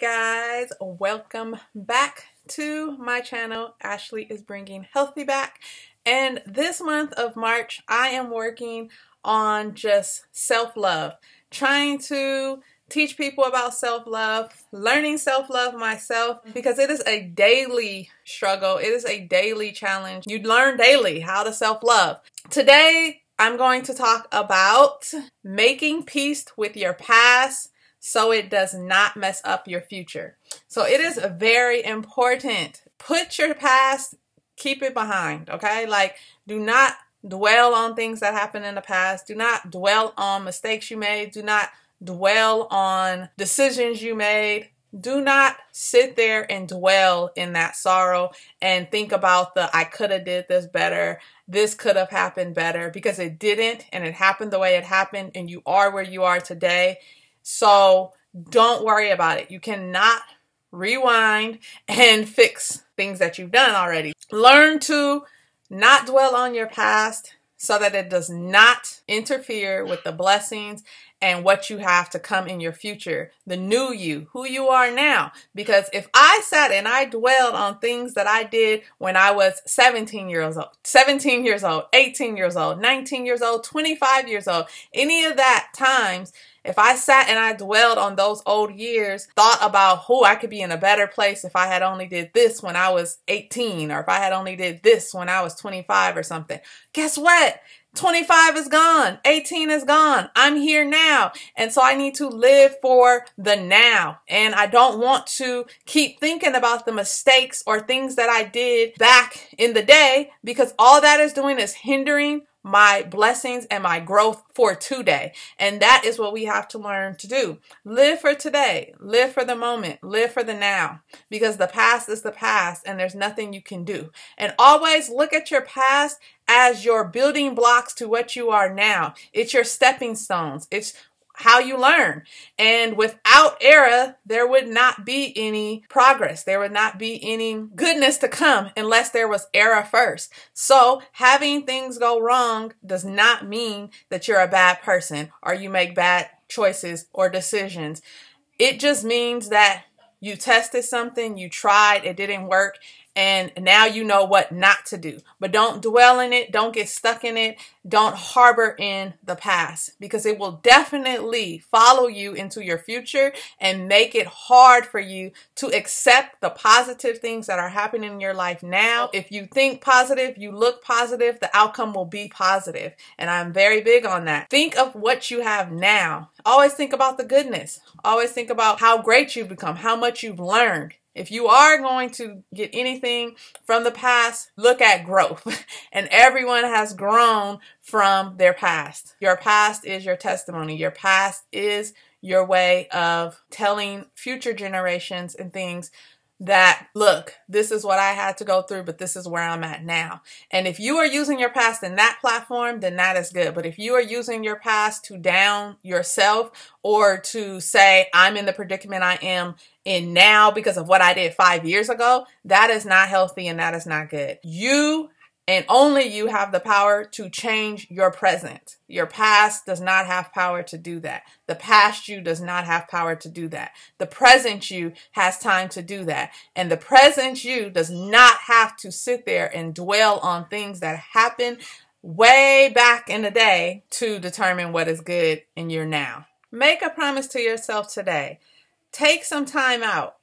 guys, welcome back to my channel. Ashley is bringing healthy back and this month of March I am working on just self-love, trying to teach people about self-love, learning self-love myself mm-hmm. because it is a daily struggle. It is a daily challenge. You learn daily how to self-love. Today I'm going to talk about making peace with your past so it does not mess up your future. So it is very important. Put your past, keep it behind, okay? Like, do not dwell on things that happened in the past. Do not dwell on mistakes you made. Do not dwell on decisions you made. Do not sit there and dwell in that sorrow and think about the I could have did this better. This could have happened better because it didn't and it happened the way it happened and you are where you are today so don't worry about it. You cannot rewind and fix things that you've done already. Learn to not dwell on your past so that it does not interfere with the blessings and what you have to come in your future, the new you, who you are now. Because if I sat and I dwelled on things that I did when I was 17 years old, 17 years old, 18 years old, 19 years old, 25 years old, any of that times, if I sat and I dwelled on those old years, thought about who I could be in a better place if I had only did this when I was 18 or if I had only did this when I was 25 or something. Guess what? 25 is gone. 18 is gone. I'm here now. And so I need to live for the now. And I don't want to keep thinking about the mistakes or things that I did back in the day because all that is doing is hindering my blessings and my growth for today. And that is what we have to learn to do. Live for today, live for the moment, live for the now, because the past is the past and there's nothing you can do. And always look at your past as your building blocks to what you are now. It's your stepping stones. It's how you learn. And without error, there would not be any progress. There would not be any goodness to come unless there was error first. So having things go wrong does not mean that you're a bad person or you make bad choices or decisions. It just means that you tested something, you tried, it didn't work, and now you know what not to do. But don't dwell in it, don't get stuck in it, don't harbor in the past because it will definitely follow you into your future and make it hard for you to accept the positive things that are happening in your life now. If you think positive, you look positive, the outcome will be positive. And I'm very big on that. Think of what you have now. Always think about the goodness. Always think about how great you've become, how much you've learned if you are going to get anything from the past, look at growth. and everyone has grown from their past. Your past is your testimony. Your past is your way of telling future generations and things that look, this is what I had to go through, but this is where I'm at now. And if you are using your past in that platform, then that is good. But if you are using your past to down yourself or to say, I'm in the predicament I am in now because of what I did five years ago, that is not healthy and that is not good. You and only you have the power to change your present. Your past does not have power to do that. The past you does not have power to do that. The present you has time to do that. And the present you does not have to sit there and dwell on things that happened way back in the day to determine what is good in your now. Make a promise to yourself today. Take some time out.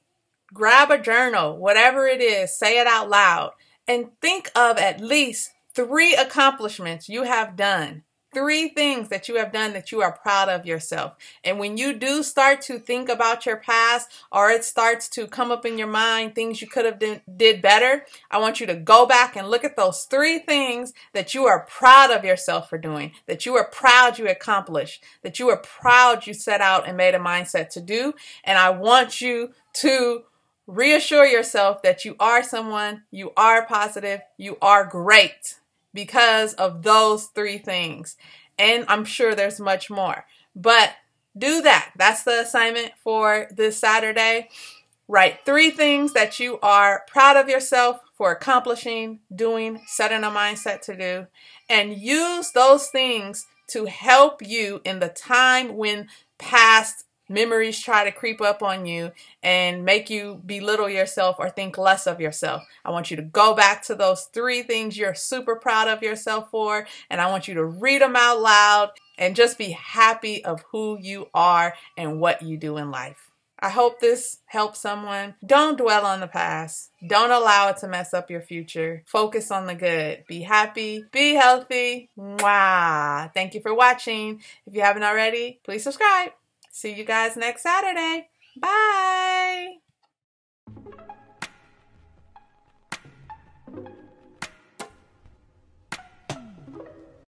Grab a journal, whatever it is, say it out loud and think of at least three accomplishments you have done. Three things that you have done that you are proud of yourself. And when you do start to think about your past or it starts to come up in your mind, things you could have did, did better, I want you to go back and look at those three things that you are proud of yourself for doing, that you are proud you accomplished, that you are proud you set out and made a mindset to do. And I want you to reassure yourself that you are someone, you are positive, you are great because of those three things. And I'm sure there's much more. But do that. That's the assignment for this Saturday. Write three things that you are proud of yourself for accomplishing, doing, setting a mindset to do, and use those things to help you in the time when past memories try to creep up on you and make you belittle yourself or think less of yourself. I want you to go back to those three things you're super proud of yourself for, and I want you to read them out loud and just be happy of who you are and what you do in life. I hope this helps someone. Don't dwell on the past. Don't allow it to mess up your future. Focus on the good. Be happy. Be healthy. Mwah. Thank you for watching. If you haven't already, please subscribe. See you guys next Saturday. Bye.